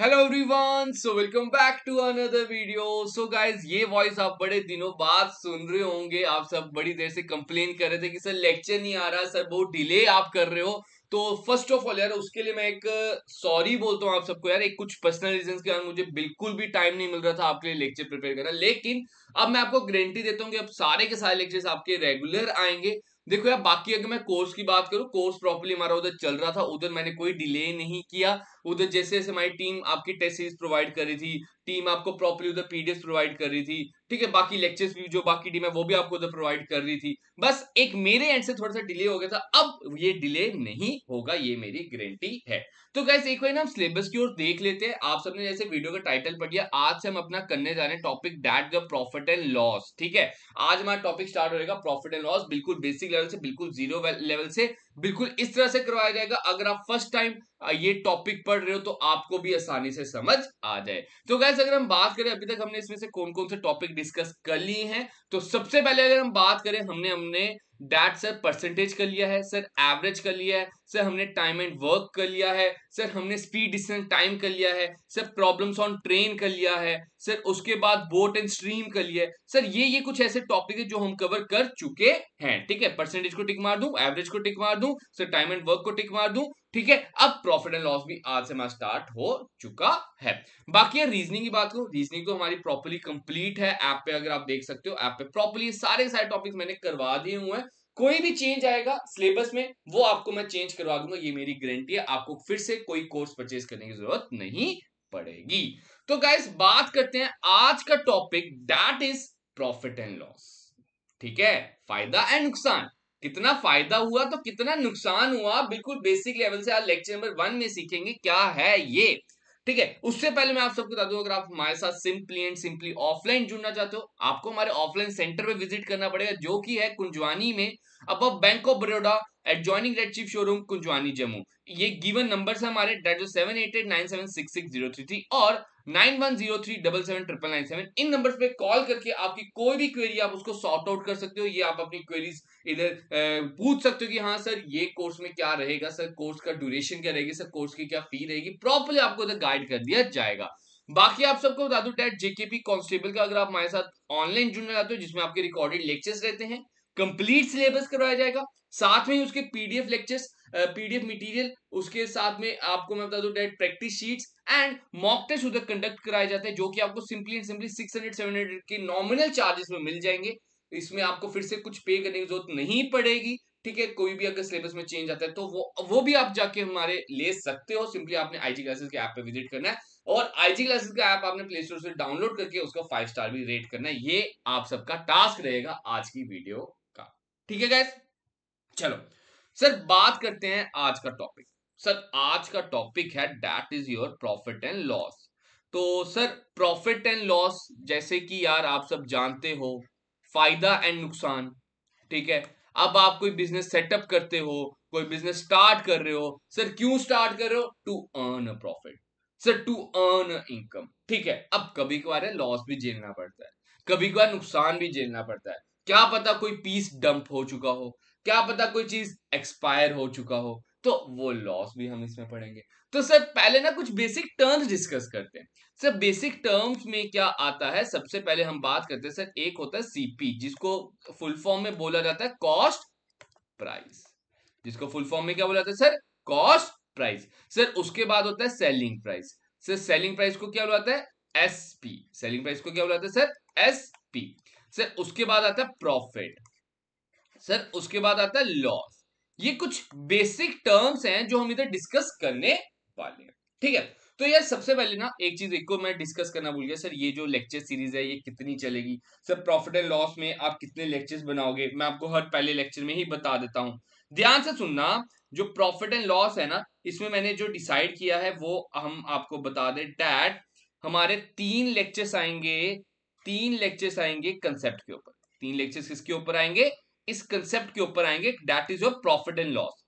Hello everyone so welcome back to another video so guys ये voice आप बड़े दिनों बाद सुन रहे होंगे आप सब बड़ी देर से कंप्लेन कर रहे थे कि सर लेक्चर नहीं आ रहा सर बहुत डिले आप कर रहे हो तो फर्स्ट ऑफ ऑल यार उसके लिए मैं एक सॉरी uh, बोलता हूँ आप सबको यार एक कुछ पर्सनल रीजन के कारण मुझे बिल्कुल भी टाइम नहीं मिल रहा था आपके लिए लेक्चर प्रिपेयर करना लेकिन अब मैं आपको गारंटी देता हूँ कि अब सारे के सारे लेक्चर्स आपके रेगुलर आएंगे देखो यार बाकी अगर मैं कोर्स की बात करूँ कोर्स प्रॉपरली हमारा उधर चल रहा था उधर मैंने कोई डिले नहीं किया उधर जैसे जैसे हमारी टीम आपकी टेस्ट सीरीज प्रोवाइड कर रही थी टीम आपको प्रॉपरली उधर पीडीएफ प्रोवाइड कर रही थी ठीक है बाकी लेक्चर्स भी जो बाकी टीम है वो भी आपको उधर प्रोवाइड कर रही थी बस एक मेरे एंड से थोड़ा सा डिले हो गया था अब ये डिले नहीं होगा ये मेरी गारंटी है तो कैसे एक बार ना हम सिलेबस की ओर देख लेते हैं आप सबने जैसे वीडियो का टाइटल पढ़ लिया आज से हम अपना करने जा रहे हैं topic that the profit and loss ठीक है आज हमारा टॉपिक स्टार्ट होगा प्रॉफिट एंड लॉस बिल्कुल बेसिक लेवल से बिल्कुल जीरो लेवल से बिल्कुल इस तरह से करवाया जाएगा अगर आप फर्स्ट टाइम ये टॉपिक पढ़ रहे हो तो आपको भी आसानी से समझ आ जाए तो गैस अगर हम बात करें अभी तक हमने इसमें से कौन कौन से टॉपिक डिस्कस कर लिए हैं तो सबसे पहले अगर हम बात करें हमने हमने दैट सर परसेंटेज कर लिया है सर एवरेज कर लिया है सर हमने टाइम एंड वर्क कर लिया है सर हमने स्पीड डिस्टेंस टाइम कर लिया है सर प्रॉब्लम्स ऑन ट्रेन कर लिया है सर उसके बाद बोट एंड स्ट्रीम कर लिया है सर ये ये कुछ ऐसे टॉपिक है जो हम कवर कर चुके हैं ठीक है परसेंटेज को टिक मार दूं एवरेज को टिक मार दूं सर टाइम एंड वर्क को टिक मार दूं ठीक है अब प्रॉफिट एंड लॉस भी आज से हमारा स्टार्ट हो चुका है बाकी रीजनिंग की बात करूं रीजनिंग तो हमारी प्रॉपरली कंप्लीट है ऐप पे अगर आप देख सकते हो ऐप पे प्रॉपरली सारे सारे टॉपिक मैंने करवा दिए हुए हैं कोई भी चेंज आएगा सिलेबस में वो आपको मैं चेंज करवा दूंगा ये मेरी गारंटी है आपको फिर से कोई कोर्स परचेज करने की जरूरत नहीं पड़ेगी तो गाइस बात करते हैं आज का topic that is profit and loss ठीक है फायदा एंड नुकसान कितना फायदा हुआ तो कितना नुकसान हुआ बिल्कुल बेसिक लेवल से आज लेक्चर नंबर वन में सीखेंगे क्या है ये ठीक है उससे पहले मैं आप सबको बता दूं अगर आप हमारे साथ सिंपली एंड सिंपली ऑफलाइन जुड़ना चाहते हो आपको हमारे ऑफलाइन सेंटर पे विजिट करना पड़ेगा जो कि है कुंजवानी में अब bank of Baroda adjoining Red Chief showroom Kunjwani Jammu ये गिवन नंबर है हमारे seven eight eight nine seven six six zero three three और nine one zero three double seven triple nine seven इन नंबर पे कॉल करके आपकी कोई भी क्वेरी आप उसको सॉर्ट आउट कर सकते हो ये आप अपनी क्वेरीज इधर पूछ सकते हो कि हाँ सर ये कोर्स में क्या रहेगा सर कोर्स का ड्यूरेशन क्या रहेगी सर कोर्स की क्या फी रहेगी प्रॉपरली आपको उधर गाइड कर दिया जाएगा बाकी आप सबको बता दूं डेट जेकेपी कॉन्स्टेबल का अगर आप हमारे साथ ऑनलाइन जुड़ना चाहते हो जिसमें आपके रिकॉर्डेड लेक्चर्स रहते हैं कंप्लीट सिलेबस करवाया जाएगा साथ में ही उसके पीडीएफ लेक्चर्स पीडीएफ मटेरियल उसके साथ में आपको मैं बता दू that practice sheets and mock test उधर कंडक्ट कराए जाते हैं जो कि आपको simply and simply six hundred seven hundred के नॉमिनल चार्जेस में मिल जाएंगे इसमें आपको फिर से कुछ पे करने की जरूरत नहीं पड़ेगी ठीक है कोई भी अगर सिलेबस में चेंज आता है तो वो वो भी आप जाके हमारे ले सकते हो सिंपली आपने आईजी क्लासेस के ऐप पे विजिट करना है और आईजी क्लासेस का ऐप आपने प्ले स्टोर से डाउनलोड करके उसका फाइव स्टार भी रेट करना है ये आप सबका टास्क रहेगा आज की वीडियो का ठीक है गैस चलो सर बात करते हैं आज का टॉपिक सर आज का टॉपिक है that is your profit and loss तो सर प्रॉफिट एंड लॉस जैसे कि यार आप सब जानते हो फायदा एंड नुकसान ठीक है अब आप कोई बिजनेस सेटअप करते हो कोई बिजनेस स्टार्ट कर रहे हो सर क्यों स्टार्ट कर रहे हो to earn a profit sir to earn income ठीक है अब कभी कभार लॉस भी झेलना पड़ता है कभी कभार नुकसान भी झेलना पड़ता है क्या पता कोई पीस डंप हो चुका हो क्या पता कोई चीज एक्सपायर हो चुका हो तो वो लॉस भी हम इसमें पढ़ेंगे तो सर पहले ना कुछ बेसिक टर्म्स डिस्कस करते हैं सर बेसिक टर्म्स में क्या आता है सबसे पहले हम बात करते हैं सर एक होता है सीपी जिसको फुल फॉर्म में बोला जाता है कॉस्ट प्राइस जिसको फुल फॉर्म में क्या बोला जाता है सर कॉस्ट प्राइस सर उसके बाद होता है selling price sir selling price को क्या बोलाता है है एसपी सेलिंग प्राइस को क्या बोलाता है सर एसपी सर उसके बाद आता है प्रॉफिट सर उसके बाद आता है लॉस ये कुछ बेसिक टर्म्स हैं जो हम इधर डिस्कस करने वाले हैं ठीक है तो यार सबसे पहले ना एक चीज एक को मैं डिस्कस करना भूल गया सर ये जो लेक्चर सीरीज है ये कितनी चलेगी सर प्रॉफिट एंड लॉस में आप कितने लेक्चर्स बनाओगे मैं आपको हर पहले लेक्चर में ही बता देता हूँ ध्यान से सुनना जो प्रॉफिट एंड लॉस है ना इसमें मैंने जो डिसाइड किया है वो हम आपको बता दें डैट हमारे तीन लेक्चर्स आएंगे तीन लेक्चर्स आएंगे कंसेप्ट के ऊपर तीन लेक्चर्स किसके ऊपर आएंगे इस कंसेप्ट के ऊपर आएंगे that is your profit and loss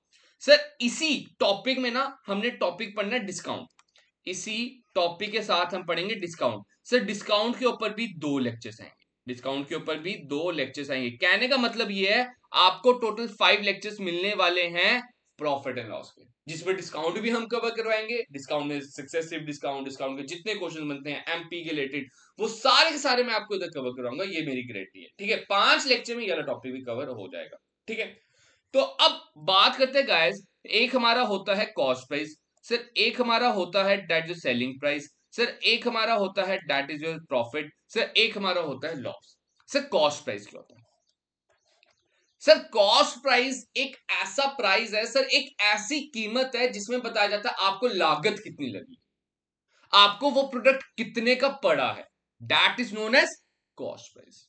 sir इसी टॉपिक में ना हमने टॉपिक पढ़ना है डिस्काउंट इसी टॉपिक के साथ हम पढ़ेंगे डिस्काउंट सर डिस्काउंट के ऊपर भी दो लेक्चर्स आएंगे डिस्काउंट के ऊपर भी दो लेक्चर्स आएंगे कहने का मतलब ये है आपको टोटल फाइव लेक्चर्स मिलने वाले हैं प्रॉफिट एंड लॉस के जिसमें डिस्काउंट भी हम कवर करवाएंगे डिस्काउंट में सक्सेसिव डिस्काउंट डिस्काउंट के जितने क्वेश्चन बनते हैं एमपी के रिलेटेड वो सारे के सारे मैं आपको इधर कवर करवाऊंगा ये मेरी ग्रेटी है ठीक है पांच लेक्चर में ये वाला टॉपिक भी कवर हो जाएगा ठीक है तो अब बात करते हैं गाइस एक हमारा होता है कॉस्ट प्राइस सर एक हमारा होता है डेट जो सेलिंग प्राइस सर एक हमारा होता है that is your profit sir एक हमारा होता है लॉस सर कॉस्ट प्राइस क्या होता है सर कॉस्ट प्राइस एक ऐसा प्राइस है सर एक ऐसी कीमत है जिसमें बताया जाता है आपको लागत कितनी लगी आपको वो प्रोडक्ट कितने का पड़ा है that is known as cost price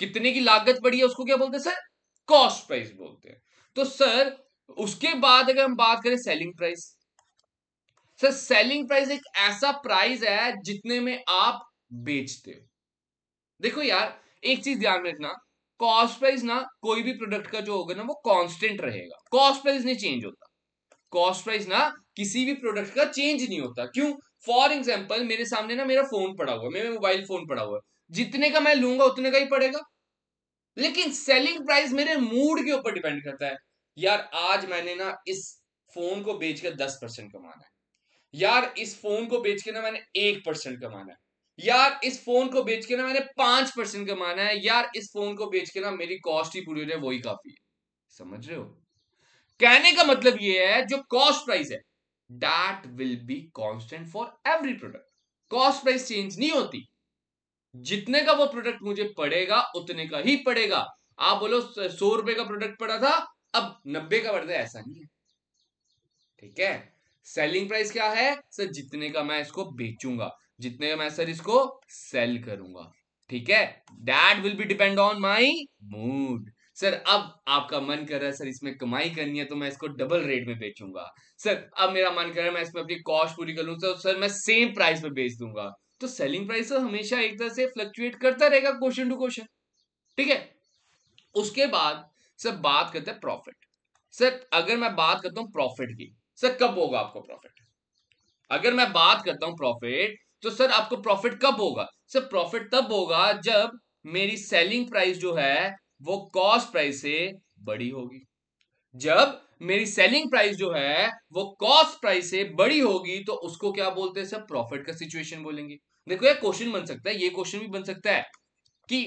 कितने की लागत पड़ी है उसको क्या बोलते हैं सर कॉस्ट प्राइस बोलते हैं तो सर उसके बाद अगर हम बात करें selling price sir selling price एक ऐसा प्राइस है जितने में आप बेचते हो देखो यार एक चीज ध्यान रखना कॉस्ट प्राइस ना कोई भी प्रोडक्ट का जो होगा ना वो कांस्टेंट रहेगा कॉस्ट प्राइस नहीं चेंज होता कॉस्ट प्राइस ना किसी भी प्रोडक्ट का चेंज नहीं होता क्यों फॉर एग्जाम्पल मेरे सामने ना मेरा फोन पड़ा हुआ है मोबाइल फोन पड़ा हुआ है जितने का मैं लूंगा उतने का ही पड़ेगा लेकिन सेलिंग प्राइस मेरे मूड के ऊपर डिपेंड करता है यार आज मैंने ना इस फोन को बेचकर दस परसेंट कमाना है यार इस फोन को बेच के ना मैंने एक परसेंट कमाना है यार इस फोन को बेच के ना मैंने पांच परसेंट कमाना है यार इस फोन को बेच के ना मेरी कॉस्ट ही पूरी हो जाए वही काफी है समझ रहे हो कहने का मतलब ये है जो कॉस्ट प्राइस है that will be constant for every product cost price change नहीं होती जितने का वो प्रोडक्ट मुझे पड़ेगा उतने का ही पड़ेगा आप बोलो सौ रुपए का प्रोडक्ट पड़ा था अब नब्बे का पड़ता है ऐसा नहीं है ठीक है सेलिंग प्राइस क्या है सर जितने का मैं इसको बेचूंगा जितने मैं सर इसको सेल करूंगा ठीक है that will be depend on my mood sir अब आपका मन कर रहा है सर इसमें कमाई करनी है तो मैं इसको डबल रेट में बेचूंगा सर अब मेरा मन कर रहा है मैं इसमें अपनी कॉस्ट पूरी कर लू तो सर मैं सेम प्राइस में बेच दूंगा तो सेलिंग प्राइस सर हमेशा एक तरह से फ्लक्चुएट करता रहेगा क्वेश्चन टू क्वेश्चन ठीक है उसके बाद सर बात करते हैं प्रॉफिट सर अगर मैं बात करता हूँ प्रॉफिट की सर कब होगा आपको प्रॉफिट अगर मैं बात करता हूँ प्रॉफिट तो सर आपको प्रॉफिट कब होगा सर प्रॉफिट तब होगा जब मेरी सेलिंग प्राइस जो है वो कॉस्ट प्राइस से बड़ी होगी जब मेरी सेलिंग प्राइस जो है वो कॉस्ट प्राइस से बड़ी होगी तो उसको क्या बोलते हैं सर प्रॉफिट का सिचुएशन बोलेंगे देखो ये क्वेश्चन बन सकता है ये क्वेश्चन भी बन सकता है कि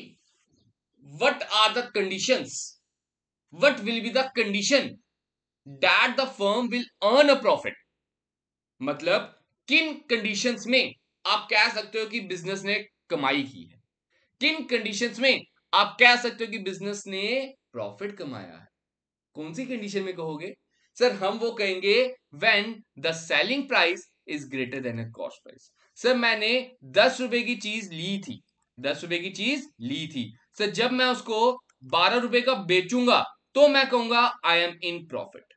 what are the condition what will be the condition that the firm will earn a profit मतलब किन कंडीशंस में आप कह सकते हो कि बिजनेस ने कमाई की है किन कंडीशंस में आप कह सकते हो कि बिजनेस ने प्रॉफिट कमाया है कौन सी कंडीशन में कहोगे सर हम वो कहेंगे when the selling price is greater than cost price sir मैंने दस रुपए की चीज ली थी दस रुपए की चीज ली थी सर जब मैं उसको बारह रुपए का बेचूंगा तो मैं कहूंगा आई एम इन प्रॉफिट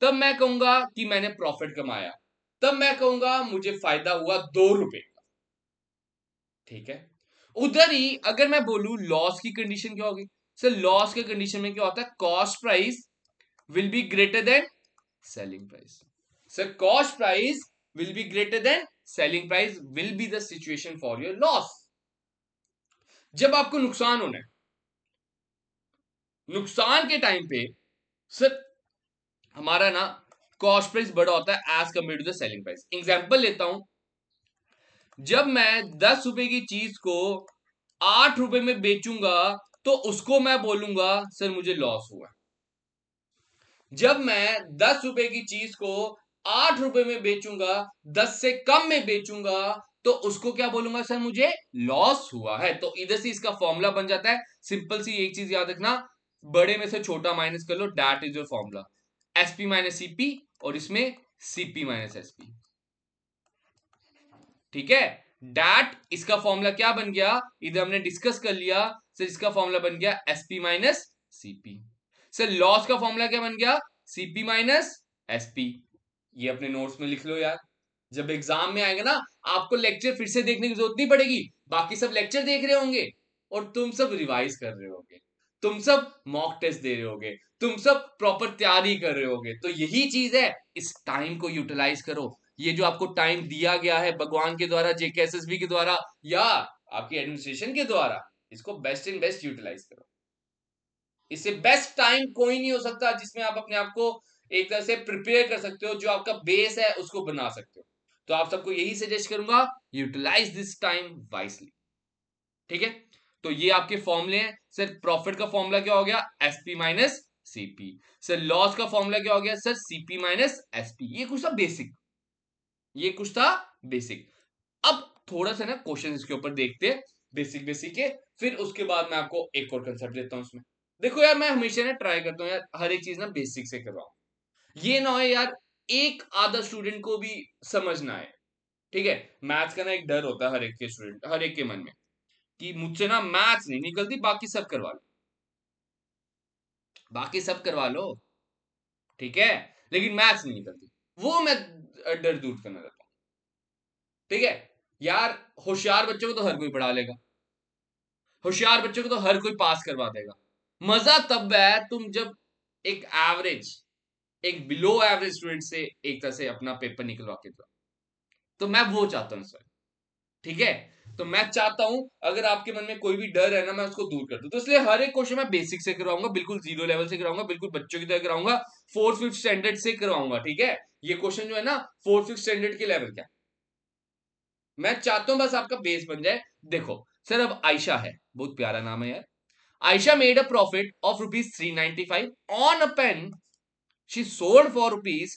तब मैं कहूंगा कि मैंने प्रॉफिट कमाया तब मैं कहूंगा मुझे फायदा हुआ दो रुपए का ठीक है उधर ही अगर मैं बोलू लॉस की कंडीशन क्या होगी सर लॉस के कंडीशन में क्या होता है cost price will be greater than selling price sir cost price will be greater than selling price will be the situation for your जब आपको नुकसान होना है नुकसान के टाइम पे सर हमारा ना कॉस्ट प्राइस बड़ा होता है as compare to the selling price example लेता हूं जब मैं दस रुपए की चीज को आठ रुपए में बेचूंगा तो उसको मैं बोलूंगा सर मुझे लॉस हुआ जब मैं दस रुपए की चीज को आठ रुपए में बेचूंगा दस से कम में बेचूंगा तो उसको क्या बोलूंगा सर मुझे लॉस हुआ है तो इधर से इसका फॉर्मूला बन जाता है सिंपल सी एक चीज याद रखना बड़े में से छोटा माइनस कर लो that is your formula SP minus CP और इसमें सीपी माइनस पी ठीक है डैट हम्म। इसका फॉर्मूला क्या बन गया इधर हमने डिस्कस कर लिया सर इसका फॉर्मूला बन गया SP minus CP sir loss का फॉर्मूला क्या बन गया सीपी माइनस एसपी ये अपने नोट्स में लिख लो यार जब एग्जाम में आएगा ना आपको लेक्चर फिर से देखने की जरूरत नहीं पड़ेगी बाकी सब लेक्चर देख रहे होंगे और तुम सब रिवाइज कर रहे होंगे तुम सब मॉक टेस्ट दे रहे होगे तुम सब प्रॉपर तैयारी कर रहे होगे तो यही चीज है इस टाइम को यूटिलाइज करो ये जो आपको टाइम दिया गया है भगवान के द्वारा जेके एस के द्वारा या आपकी एडमिनिस्ट्रेशन के द्वारा इसको बेस्ट इन बेस्ट यूटिलाइज करो इससे बेस्ट टाइम कोई नहीं हो सकता जिसमें आप अपने आप को एक तरह से प्रिपेयर कर सकते हो जो आपका बेस है उसको बना सकते हो तो आप सबको यही सजेस्ट करूंगा यूटिलाइज दिस टाइम वाइसली ठीक है तो ये आपके फॉर्मूले हैं सर प्रॉफिट का फॉर्मूला क्या हो गया SP minus CP sir loss का फॉर्मूला क्या हो गया सर सीपी माइनस एसपी ये कुछ था बेसिक ये कुछ था बेसिक अब थोड़ा सा ना क्वेश्चन इसके ऊपर देखते बेसिक बेसिक के फिर उसके बाद मैं आपको एक और कंसेप्ट देता हूं उसमें देखो यार मैं हमेशा ना ट्राई करता हूँ यार हर एक चीज ना बेसिक से करवाऊ ये ना हो यार एक आधा स्टूडेंट को भी समझ ना आए ठीक है मैथ्स का ना एक डर होता है हर एक के स्टूडेंट हर एक के मन में कि मुझसे ना मैथ्स नहीं निकलती बाकी सब करवा लो बाकी सब करवा लो ठीक है लेकिन मैथ्स नहीं निकलती वो मैं डर दूर करना चाहता ठीक है यार होशियार बच्चों को तो हर कोई पढ़ा लेगा होशियार बच्चों को तो हर कोई पास करवा देगा मजा तब है तुम जब एक एवरेज एक बिलो एवरेज स्टूडेंट से एक तरह से अपना पेपर निकलवा के दो तो मैं वो चाहता हूं सर ठीक है तो मैं चाहता हूं अगर आपके मन में कोई भी डर है ना मैं उसको दूर कर दू तो इसलिए हर एक क्वेश्चन मैं बेसिक से करवाऊंगा बिल्कुल जीरो लेवल से कराऊंगा बिल्कुल बच्चों की तरह कराऊंगा फोर्थ फिफ्थ स्टैंडर्ड से करवाऊंगा ठीक है ये क्वेश्चन जो है ना फोर्थ फिफ्थ स्टैंडर्ड के लेवल का मैं चाहता हूं बस आपका बेस बन जाए देखो सर अब आयशा है बहुत प्यारा नाम है यार Ayesha made a profit of rupees three ninety five on a pen she sold for rupees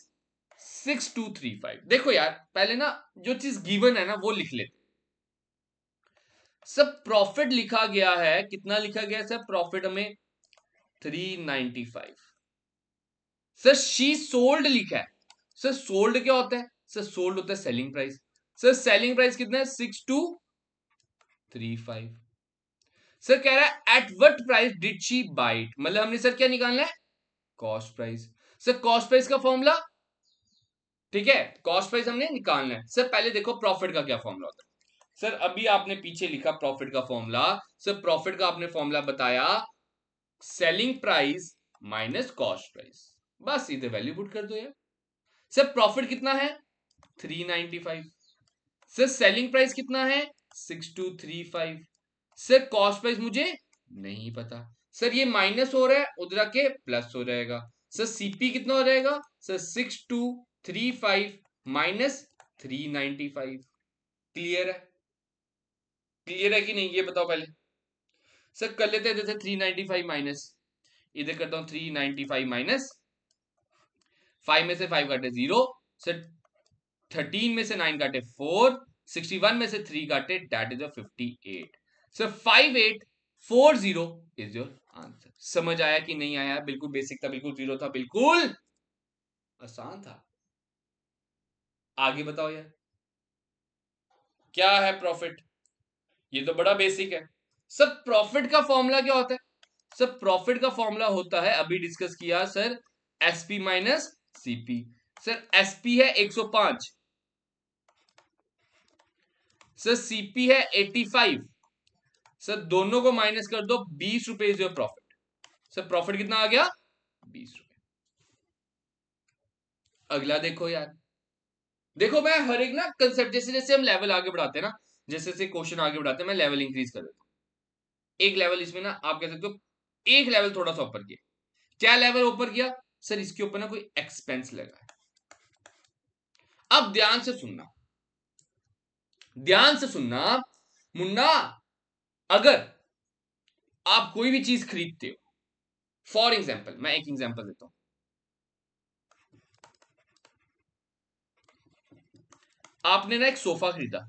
six two three five देखो यार पहले ना जो चीज गिवन है ना वो लिख लेते सब प्रॉफिट लिखा गया है कितना लिखा गया है सर प्रॉफिट हमें 395 सर शी सोल्ड लिखा है सर सोल्ड क्या होता है सर सोल्ड होता है selling price sir selling price कितना है six two three five sir कह रहा है at what price did she buy it मतलब हमने सर क्या निकालना है cost price sir cost price का फॉर्मूला ठीक है कॉस्ट प्राइस हमने निकालना है सर पहले देखो प्रॉफिट का क्या फॉर्मूला होता है सर अभी आपने पीछे लिखा प्रॉफिट का फॉर्मूला सर प्रॉफिट का आपने फॉर्मूला बताया selling price minus cost price बस सीधे वैल्यू पुट कर दो यार सर प्रॉफिट कितना है 395 सर सेलिंग प्राइस कितना है 6235 सर कॉस्ट प्राइस मुझे नहीं पता सर ये माइनस हो रहा है उधर के प्लस हो जाएगा सर सीपी कितना हो जाएगा sir six two three five minus three ninety five clear है क्लियर है कि नहीं ये बताओ पहले सर कर लेते हैं जैसे थ्री नाइनटी फाइव माइनस इधर करता हूँ three ninety five minus five में से फाइव काटे जीरो सर थर्टीन में से नाइन काटे फोर सिक्सटी वन में से थ्री काटे that is your fifty eight sir five eight four zero is your answer समझ आया कि नहीं आया बिल्कुल बेसिक था बिल्कुल जीरो था बिल्कुल आसान था आगे बताओ यार क्या है प्रॉफिट ये तो बड़ा बेसिक है सर प्रॉफिट का फॉर्मूला क्या होता है सर प्रॉफिट का फॉर्मूला होता है अभी डिस्कस किया sir S P minus CP sir S P है 105 सर सीपी है 85 सर दोनों को माइनस कर दो बीस रुपए is your profit sir profit कितना आ गया बीस रुपए अगला देखो यार देखो मैं हर एक ना कंसेप्ट जैसे जैसे हम लेवल आगे बढ़ाते हैं ना जैसे जैसे क्वेश्चन आगे बढ़ाते हैं मैं लेवल इंक्रीज कर देता हूँ एक लेवल इसमें ना आप कह सकते हो एक लेवल थोड़ा सा ऊपर किया क्या लेवल ऊपर किया सर इसके ऊपर ना कोई एक्सपेंस लगा है अब ध्यान से सुनना ध्यान से सुनना मुन्ना अगर आप कोई भी चीज खरीदते हो फॉर एग्जाम्पल मैं एक एग्जाम्पल देता हूं आपने ना एक सोफा खरीदा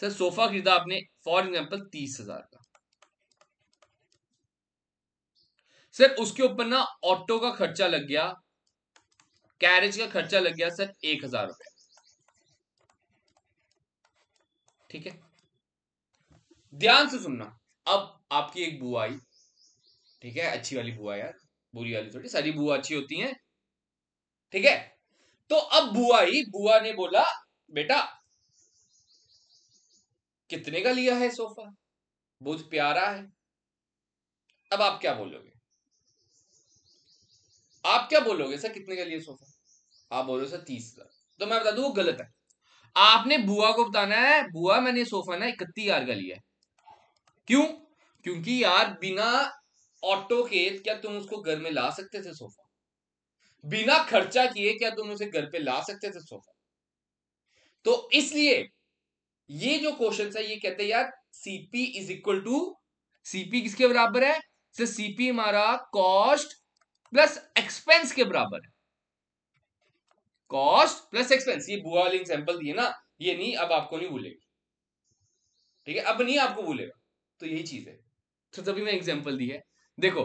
सर सोफा खरीदा आपने फॉर एग्जाम्पल तीस हजार का सर उसके ऊपर ना ऑटो का खर्चा लग गया कैरेज का खर्चा लग गया सर एक हजार रुपये ठीक है ध्यान से सुनना अब आपकी एक बुआ आई ठीक है अच्छी वाली बुआ यार बुरी वाली थोड़ी सारी बुआ अच्छी होती हैं ठीक है तो अब बुआ ही बुआ ने बोला बेटा कितने का लिया है सोफा बहुत प्यारा है अब आप क्या बोलोगे आप क्या बोलोगे सर कितने का लिया सोफा आप बोलो सर तीस हजार तो मैं बता दू वो गलत है आपने बुआ को बताना है बुआ मैंने सोफा ना इकतीस हजार का लिया है क्यों क्योंकि यार बिना ऑटो के क्या तुम उसको घर में ला सकते थे सोफा बिना खर्चा किए क्या तुम उसे घर पे ला सकते थे सोफा तो इसलिए ये जो क्वेश्चन है ये कहते हैं यार CP is equal to CP किसके बराबर है सर तो सीपी हमारा कॉस्ट प्लस एक्सपेंस के बराबर है कॉस्ट प्लस एक्सपेंस ये बुआ वाली एग्जाम्पल दिए ना ये नहीं अब आपको नहीं भूलेगी ठीक है अब नहीं आपको भूलेगा तो यही चीज है तो तभी मैं एग्जाम्पल दी है देखो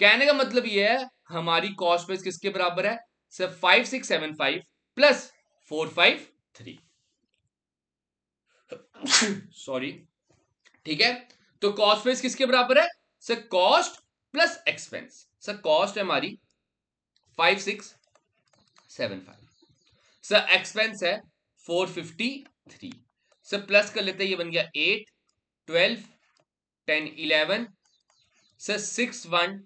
कहने का मतलब ये है हमारी कॉस्ट प्लस किसके बराबर है sir five six seven five plus four five three sorry ठीक है तो कॉस्ट फेस किसके बराबर है sir cost plus expense sir cost है हमारी five six seven five sir expense है four fifty three sir plus कर लेते हैं ये बन गया eight twelve ten eleven sir six one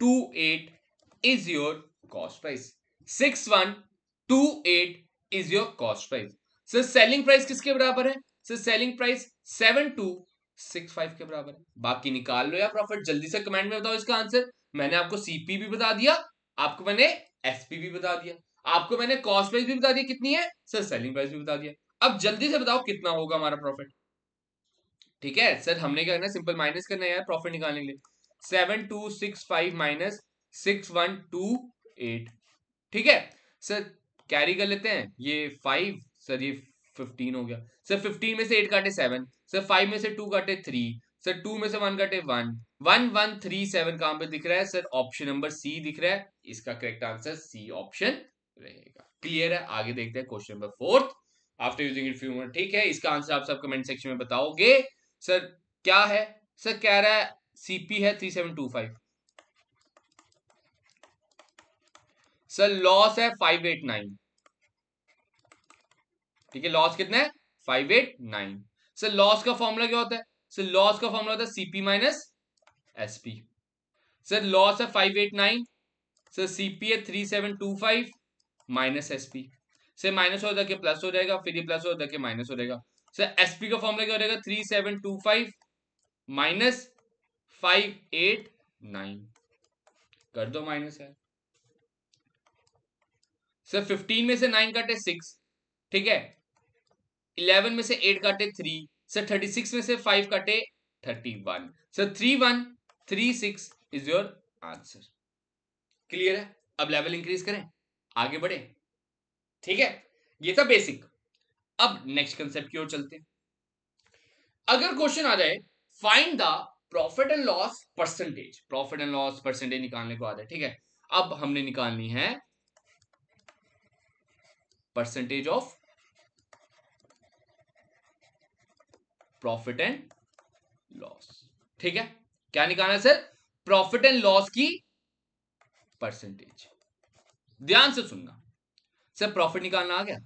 two eight is your cost price six one two eight is your cost price sir selling price किसके बराबर है से selling price seven two six five के बराबर है बाकी निकाल लो या प्रॉफिट जल्दी से कमेंट में बताओ इसका आंसर मैंने आपको सीपी भी बता दिया आपको मैंने एसपी भी बता दिया आपको मैंने कॉस्ट प्राइस भी बता दिया कितनी है सर सेलिंग प्राइस भी बता दिया अब जल्दी से बताओ कितना होगा हमारा प्रॉफिट ठीक है सर हमने क्या करना सिंपल माइनस करना है प्रॉफिट निकालने के लिए seven two six five minus six one two eight ठीक है सर कैरी कर लेते हैं ये फाइव सर ये फिफ्टीन हो गया सर फिफ्टीन में से एट काटे सेवन सर फाइव में से टू काटे थ्री सर टू में से वन काटे one one one three seven कहां पे दिख रहा है सर ऑप्शन नंबर सी दिख रहा है इसका करेक्ट आंसर सी ऑप्शन रहेगा क्लियर है आगे देखते हैं question number fourth after using it formula ठीक है इसका आंसर आप सब कमेंट सेक्शन में बताओगे सर क्या है सर कह रहा है सीपी है three seven two five sir loss है फाइव एट नाइन ठीक है लॉस कितना है five eight nine sir loss का फॉर्मूला क्या होता है सर लॉस का फॉर्मूला होता है CP minus P sir loss है five eight nine sir CP है three seven two five minus P sir minus हो जाके प्लस हो जाएगा फिर ये प्लस हो जाके माइनस हो जाएगा सर पी का फॉर्मूला क्या हो जाएगा three seven two five minus five eight nine कर दो माइनस है सर फिफ्टीन में से नाइन कटे सिक्स ठीक है इलेवन में से एट काटे थ्री सर थर्टी सिक्स में से फाइव काटे thirty one sir three one three six is your answer clear है अब लेवल इंक्रीज करें आगे बढ़े ठीक है ये था बेसिक अब नेक्स्ट कंसेप्ट की ओर चलते हैं अगर क्वेश्चन आ जाए find the profit and loss percentage profit and loss percentage निकालने को आ जाए ठीक है अब हमने निकालनी है percentage of profit and loss ठीक है क्या निकालना है सर प्रॉफिट एंड लॉस की परसेंटेज ध्यान से सुनना सर प्रॉफिट निकालना आ गया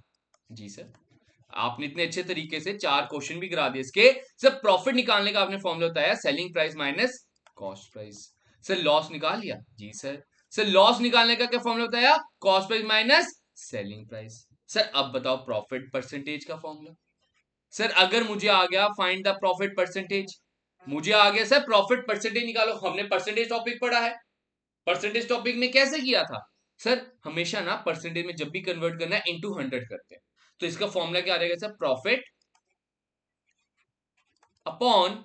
जी सर आपने इतने अच्छे तरीके से चार क्वेश्चन भी करा दिए इसके सर प्रॉफिट निकालने का आपने फॉर्मूला बताया selling price minus cost price sir loss निकाल लिया जी सर सर लॉस निकालने का क्या फॉर्मूला बताया cost price minus selling price sir अब बताओ प्रॉफिट परसेंटेज का फॉर्मूला सर अगर मुझे आ गया फाइंड द प्रॉफिट परसेंटेज मुझे आ गया सर प्रॉफिट परसेंटेज निकालो हमने परसेंटेज टॉपिक पढ़ा है परसेंटेज टॉपिक में कैसे किया था सर हमेशा ना परसेंटेज में जब भी कन्वर्ट करना है इंटू हंड्रेड करते हैं तो इसका फॉर्मूला क्या आ सर प्रॉफिट अपॉन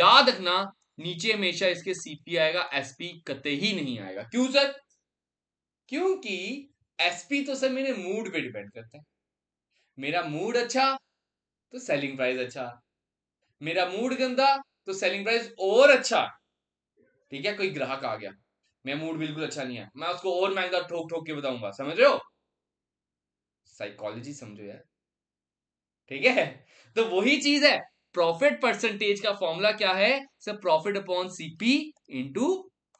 याद रखना नीचे हमेशा इसके सीपी आएगा एसपी कते ही नहीं आएगा क्यों सर क्योंकि एसपी तो सर मेरे मूड पे डिपेंड करता है मेरा मूड अच्छा तो सेलिंग प्राइस अच्छा मेरा मूड गंदा तो सेलिंग प्राइस और अच्छा ठीक है कोई ग्राहक आ गया मेरा मूड बिल्कुल अच्छा नहीं है मैं उसको और महंगा ठोक ठोक के बताऊंगा समझ रहे हो साइकोलॉजी समझो यार ठीक है तो वही चीज है प्रॉफिट परसेंटेज का फॉर्मूला क्या है sir profit upon CP into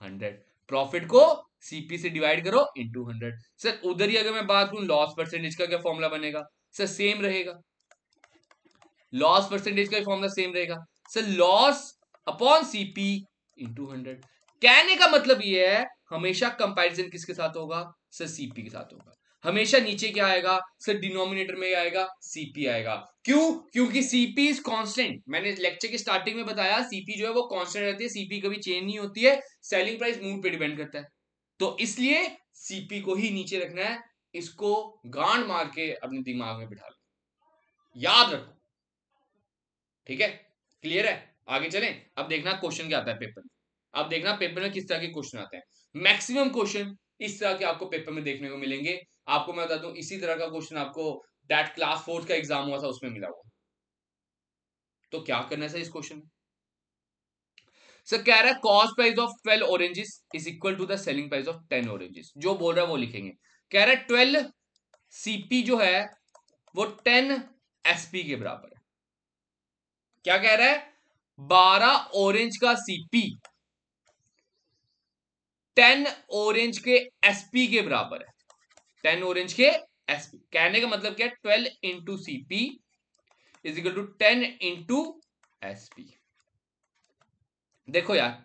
hundred profit को सीपी से डिवाइड करो इंटू हंड्रेड सर उधर ही अगर मैं बात करूं लॉस परसेंटेज का क्या फॉर्मूला बनेगा सर सेम रहेगा लॉस परसेंटेज का फॉर्मला सेम रहेगा sir loss upon CP into hundred कहने का मतलब ये है हमेशा कंपैरिजन किसके साथ होगा सर सीपी के साथ होगा हमेशा नीचे क्या आएगा सर डिनोमिनेटर में आएगा सीपी आएगा क्यों क्योंकि सीपी इज कांस्टेंट मैंने लेक्चर के स्टार्टिंग में बताया सीपी जो है वो कांस्टेंट रहती है सीपी कभी चेंज नहीं होती है सेलिंग प्राइस मूव पे डिपेंड करता है तो इसलिए सीपी को ही नीचे रखना है इसको गांड मार के अपने दिमाग में बिठा लो याद रखो ठीक है क्लियर है आगे चले अब देखना क्वेश्चन क्या आता है पेपर में अब देखना पेपर में किस तरह के क्वेश्चन आते हैं मैक्सिमम क्वेश्चन इस तरह के आपको पेपर में देखने को मिलेंगे आपको मैं बता दूं इसी तरह का क्वेश्चन आपको दैट क्लास फोर्थ का एग्जाम हुआ था उसमें मिला हुआ तो क्या करना है इस क्वेश्चन सर कह रहा है cost price of twelve oranges is equal to the selling price of ten oranges जो बोल रहा है वो लिखेंगे कह रहा है ट्वेल्व सीपी जो है वो टेन एसपी के बराबर क्या कह रहा है बारह ऑरेंज का सीपी टेन ऑरेंज के एसपी के बराबर है टेन ऑरेंज के एसपी कहने का मतलब क्या है twelve into CP is equal to ten into SP देखो यार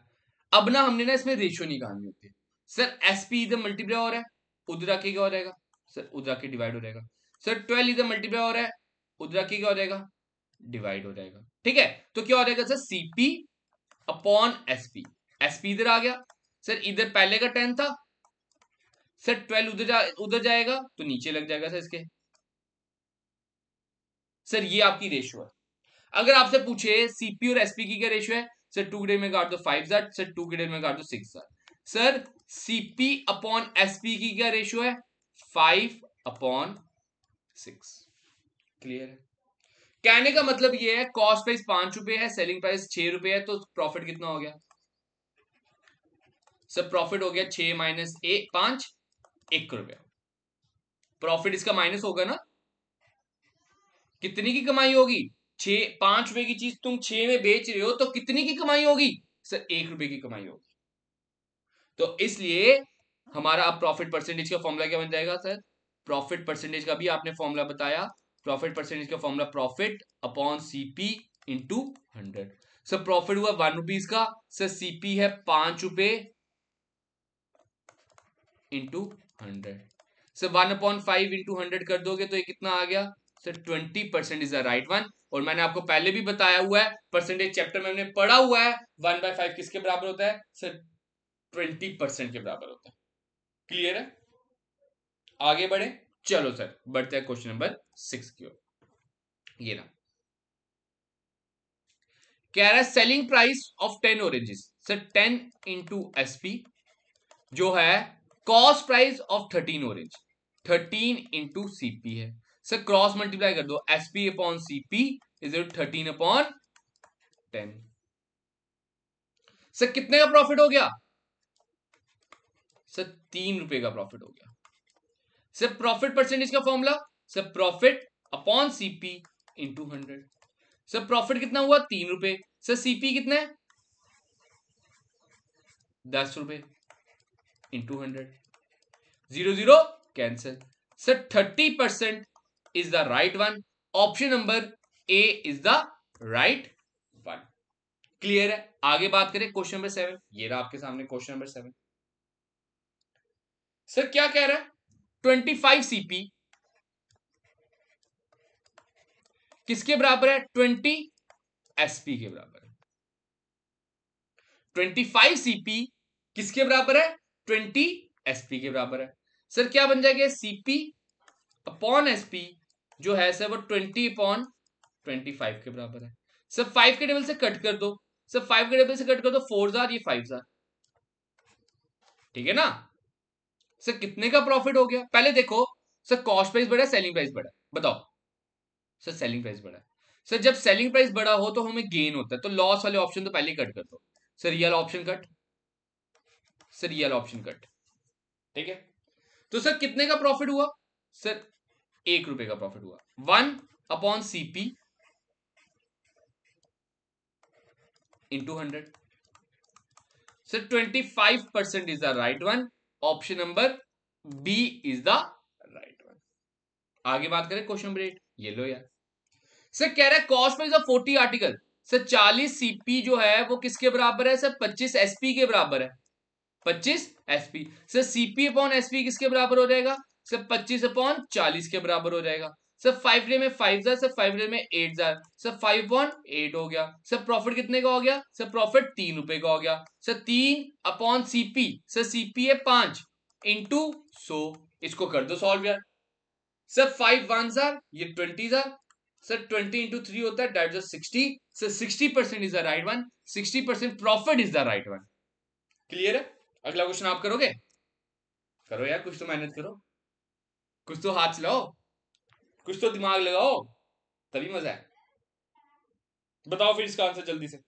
अब ना हमने ना इसमें रेशियो निकालनी होती है सर एसपी इधर मल्टीप्लाई हो रहा है उधर आके क्या हो जाएगा सर उधर आके डिवाइड हो जाएगा सर ट्वेल्व इधर मल्टीप्लाई हो रहा है उधर आके क्या हो जाएगा डिवाइड हो जाएगा ठीक है तो क्या हो जाएगा sir CP upon SP SP इधर आ गया सर इधर पहले का टेन था सर ट्वेल्व उधर जा उधर जाएगा तो नीचे लग जाएगा सर इसके सर ये आपकी रेशियो है अगर आपसे पूछे सीपी और एसपी की क्या रेशियो है सर टू ग्रेड में काट दो फाइव जार सर टू ग्रेड में काट दो सिक्स जार सर सीपी अपॉन एसपी की क्या रेशियो है फाइव अपॉन सिक्स क्लियर है कहने का मतलब ये है कॉस्ट प्राइस पांच रुपए है सेलिंग प्राइस छह रुपए है तो प्रॉफिट कितना हो गया सर प्रॉफिट हो गया छह माइनस ए पांच एक रुपया प्रॉफिट इसका माइनस होगा ना कितनी की कमाई होगी छ पांच रुपए की चीज तुम छ में बेच रहे हो तो कितनी की कमाई होगी सर एक रुपए की कमाई होगी तो इसलिए हमारा अब प्रॉफिट परसेंटेज का फॉर्मूला क्या बन जाएगा सर प्रॉफिट परसेंटेज का भी आपने फॉर्मूला बताया प्रॉफिट परसेंटेज का formula profit upon CP into hundred sir profit हुआ वन रुपीज का सर सीपी है पांच रुपए into hundred sir one upon five into hundred कर दोगे तो ये कितना आ गया sir twenty percent is the right one और मैंने आपको पहले भी बताया हुआ है परसेंटेज चैप्टर में हमने पढ़ा हुआ है वन बाय फाइव किसके बराबर होता है सर ट्वेंटी परसेंट के बराबर होता है क्लियर है आगे बढ़े चलो सर बढ़ते हैं क्वेश्चन नंबर सिक्स की ओर ये ना कह रहा है selling price of ten oranges sir ten into S P जो है cost price of thirteen orange thirteen into CP है सर क्रॉस मल्टीप्लाई कर दो S P upon CP is thirteen upon ten sir कितने का प्रॉफिट हो गया sir तीन रुपए का प्रॉफिट हो गया सिर्फ प्रॉफिट परसेंटेज का फॉर्मूला सिर्फ profit upon CP into hundred sir profit कितना हुआ तीन रुपए सर सीपी कितना है दस रुपए into hundred zero zero cancel sir thirty percent is the right one option number A is the right one clear है आगे बात करें क्वेश्चन नंबर सेवन ये रहा आपके सामने क्वेश्चन नंबर सेवन सर क्या कह रहा है ट्वेंटी फाइव सीपी किसके बराबर है ट्वेंटी एसपी के बराबर है ट्वेंटी फाइव सीपी किसके बराबर है ट्वेंटी एसपी के बराबर है सर क्या बन जाएगा सीपी अपॉन एसपी जो है सर वो ट्वेंटी अपॉन ट्वेंटी फाइव के बराबर है सर फाइव के टेबल से कट कर दो सर फाइव के टेबल से कट कर दो फोर जार ये फाइव जार ठीक है ना सर कितने का प्रॉफिट हो गया पहले देखो सर कॉस्ट प्राइस बढ़ा सेलिंग प्राइस बढ़ा बताओ सर सेलिंग प्राइस बढ़ा सर जब सेलिंग प्राइस बड़ा हो तो हमें गेन होता है तो लॉस वाले ऑप्शन तो पहले कट कर दो sir real option cut sir real option cut ठीक है तो सर कितने का प्रॉफिट हुआ सर एक रुपए का प्रॉफिट हुआ one upon CP into hundred sir twenty five percent is the right one option number B is the right one आगे बात करें क्वेश्चन नंबर एट ये लो यार सर कह रहा है cost price of forty article sir चालीस सीपी जो है वो किसके बराबर है सर पच्चीस एसपी के बराबर है पच्चीस SP sir CP upon SP किसके बराबर हो जाएगा सर पच्चीस अपॉन चालीस के बराबर हो जाएगा सर फाइव डे में फाइव हजार सर फाइव डे में एट हजार सर फाइव वन एट हो गया सर प्रॉफिट कितने का हो गया सर प्रॉफिट तीन रुपए का हो गया सर तीन अपॉन सीपी सर सीपी है पांच इंटू सो इसको कर दो सॉल्व यार सर फाइव वन हजार ये ट्वेंटी हजार सर ट्वेंटी इंटू थ्री होता है that sixty sir sixty percent is the right one sixty percent profit is the right one clear है अगला क्वेश्चन आप करोगे करो यार कुछ तो मेहनत करो कुछ तो हाथ चलाओ कुछ तो दिमाग लगाओ तभी मजा है बताओ फिर इसका आंसर जल्दी से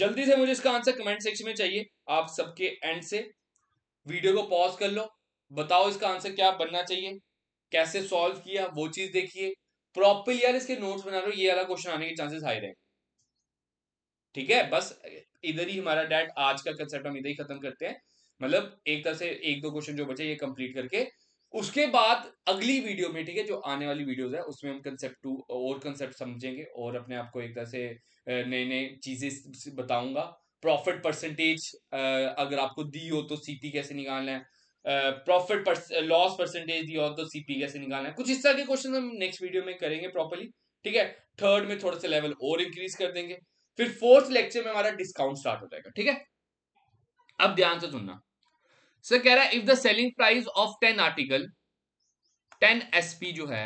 जल्दी से मुझे इसका आंसर कमेंट सेक्शन में चाहिए आप सबके एंड से वीडियो को पॉज कर लो बताओ इसका आंसर क्या बनना चाहिए कैसे सॉल्व किया वो चीज देखिए प्रॉपर यार इसके नोट्स बना लो ये वाला क्वेश्चन आने के चांसेस हाई रहेंगे ठीक है बस इधर ही हमारा डैट आज का कंसेप्ट हम इधर ही खत्म करते हैं मतलब एक तरह से एक दो क्वेश्चन जो बचे ये कंप्लीट करके उसके बाद अगली वीडियो में ठीक है जो आने वाली वीडियोस है उसमें हम कंसेप्ट टू और कंसेप्ट समझेंगे और अपने आप को एक तरह से नए नए चीजें बताऊंगा प्रॉफिट परसेंटेज अगर आपको दी हो तो सीपी कैसे निकालना है प्रॉफिट लॉस परसेंटेज दी हो तो सीपी कैसे निकालना है कुछ इस तरह के क्वेश्चन हम नेक्स्ट वीडियो में करेंगे प्रॉपरली ठीक है थर्ड में थोड़ा सा लेवल और इंक्रीज कर देंगे फिर फोर्थ लेक्चर में हमारा डिस्काउंट स्टार्ट हो जाएगा ठीक है अब ध्यान से सुनना सर कह रहा है if the selling price of ten article ten P जो है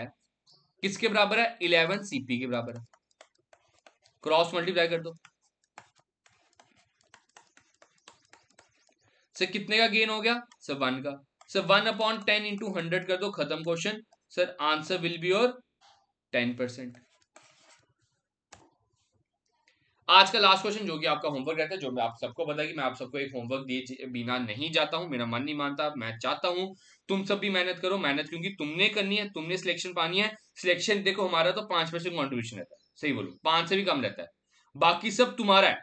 किसके बराबर है इलेवन सीपी के बराबर है क्रॉस मल्टीप्लाई कर दो सर कितने का गेन हो गया सर वन का sir one upon ten into hundred कर दो खत्म question sir answer will be your ten percent आज का लास्ट क्वेश्चन जो कि आपका होमवर्क रहता है जो मैं आप सबको पता कि मैं आप सबको एक होमवर्क दिए बिना नहीं जाता हूं मेरा मन नहीं मानता मैं चाहता हूँ तुम सब भी मेहनत करो मेहनत क्योंकि तुमने करनी है तुमने सिलेक्शन पानी है सिलेक्शन देखो हमारा तो पांच परसेंट कॉन्ट्रीब्यूशन रहता है सही बोलो पांच से भी कम रहता है बाकी सब तुम्हारा है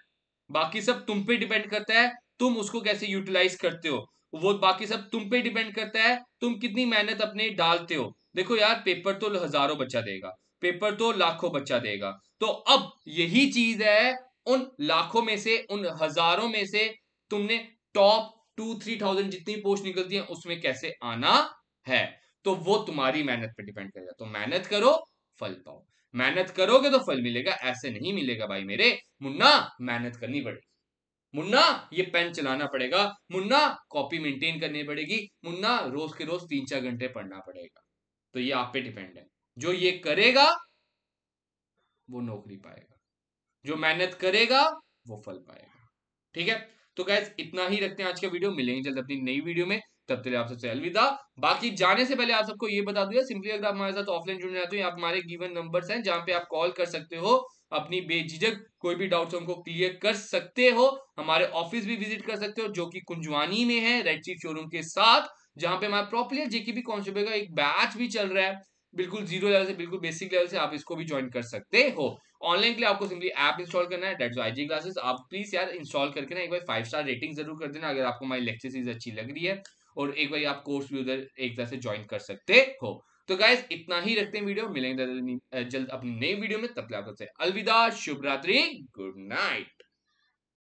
बाकी सब तुम पे डिपेंड करता है तुम उसको कैसे यूटिलाइज करते हो वो बाकी सब तुम पे डिपेंड करता है तुम कितनी मेहनत अपने डालते हो देखो यार पेपर तो हजारों बच्चा देगा पेपर तो लाखों बच्चा देगा तो अब यही चीज है उन लाखों में से उन हजारों में से तुमने टॉप टू थ्री थाउजेंड जितनी पोस्ट निकलती है उसमें कैसे आना है तो वो तुम्हारी मेहनत पर डिपेंड करेगा तो मेहनत करो फल पाओ मेहनत करोगे तो फल मिलेगा ऐसे नहीं मिलेगा भाई मेरे मुन्ना मेहनत करनी पड़ेगी मुन्ना ये पेन चलाना पड़ेगा मुन्ना कॉपी मेंटेन करनी पड़ेगी मुन्ना रोज के रोज तीन चार घंटे पढ़ना पड़ेगा तो ये आप पे डिपेंड है जो ये करेगा वो नौकरी पाएगा जो मेहनत करेगा वो फल पाएगा ठीक है तो गैस इतना ही रखते हैं आज के वीडियो मिलेंगे जल्द अपनी नई वीडियो में तब तक आप सबसे अलविदा बाकी जाने से पहले आप सबको ये बता दूंगा सिंपली अगर आप हमारे साथ ऑफलाइन जुड़ने जाते हो आप हमारे गिवन नंबर्स हैं जहां पे आप कॉल कर सकते हो अपनी बेझिझक कोई भी डाउट हमको क्लियर कर सकते हो हमारे ऑफिस भी विजिट कर सकते हो जो कि कुंजवानी में है रेड चीफ शोरूम के साथ जहां पे हमारा प्रॉपरली जेके भी कॉन्स्टेबल का एक बैच भी चल रहा है बिल्कुल जीरो लेवल से बिल्कुल बेसिक लेवल से आप इसको भी ज्वाइन कर सकते हो ऑनलाइन के लिए आपको सिंपली ऐप इंस्टॉल करना है डेट्स आईजी क्लासेस आप प्लीज यार इंस्टॉल करके ना एक बार फाइव स्टार रेटिंग जरूर कर देना अगर आपको हमारी लेक्चर सीरीज अच्छी लग रही है और एक बार आप कोर्स भी उधर एक तरह से ज्वाइन कर सकते हो तो गाइज इतना ही रखते हैं वीडियो मिलेंगे जल्द अपनी नई वीडियो में तब तक आपसे अलविदा शुभ रात्रि गुड नाइट